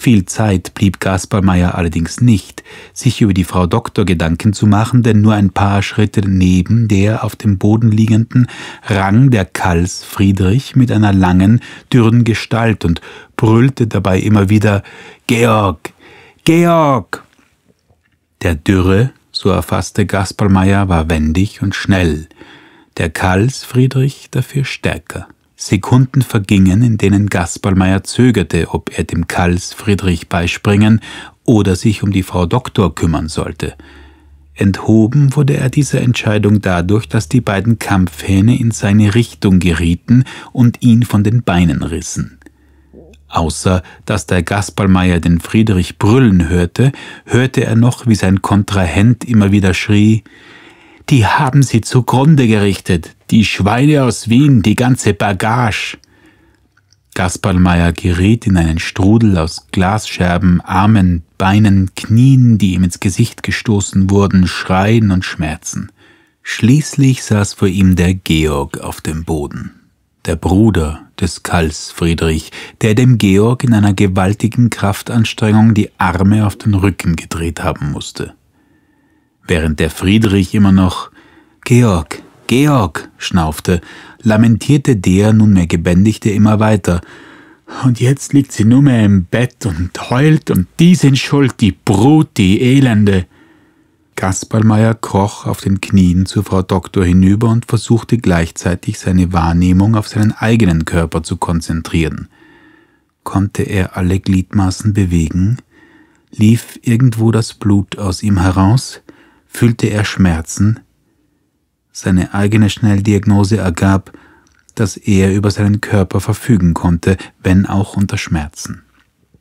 Viel Zeit blieb Gaspar Meyer allerdings nicht, sich über die Frau Doktor Gedanken zu machen, denn nur ein paar Schritte neben der auf dem Boden liegenden rang der Kals Friedrich mit einer langen, dürren Gestalt und brüllte dabei immer wieder Georg, Georg. Der Dürre, so erfasste Gaspar Meyer, war wendig und schnell, der Kals Friedrich dafür stärker. Sekunden vergingen, in denen Gasperlmeier zögerte, ob er dem Karls Friedrich beispringen oder sich um die Frau Doktor kümmern sollte. Enthoben wurde er dieser Entscheidung dadurch, dass die beiden Kampfhähne in seine Richtung gerieten und ihn von den Beinen rissen. Außer dass der Gasperlmeier den Friedrich brüllen hörte, hörte er noch, wie sein Kontrahent immer wieder schrie Die haben sie zugrunde gerichtet, die Schweine aus Wien, die ganze Bagage. Gasperlmeier geriet in einen Strudel aus Glasscherben, Armen, Beinen, Knien, die ihm ins Gesicht gestoßen wurden, Schreien und Schmerzen. Schließlich saß vor ihm der Georg auf dem Boden, der Bruder des Karls Friedrich, der dem Georg in einer gewaltigen Kraftanstrengung die Arme auf den Rücken gedreht haben musste. Während der Friedrich immer noch Georg, Georg, schnaufte, lamentierte der nunmehr Gebändigte immer weiter. Und jetzt liegt sie nur mehr im Bett und heult, und die sind schuld, die Brut, die Elende. Kasperlmeier kroch auf den Knien zu Frau Doktor hinüber und versuchte gleichzeitig seine Wahrnehmung auf seinen eigenen Körper zu konzentrieren. Konnte er alle Gliedmaßen bewegen? Lief irgendwo das Blut aus ihm heraus? Fühlte er Schmerzen? Seine eigene Schnelldiagnose ergab, dass er über seinen Körper verfügen konnte, wenn auch unter Schmerzen.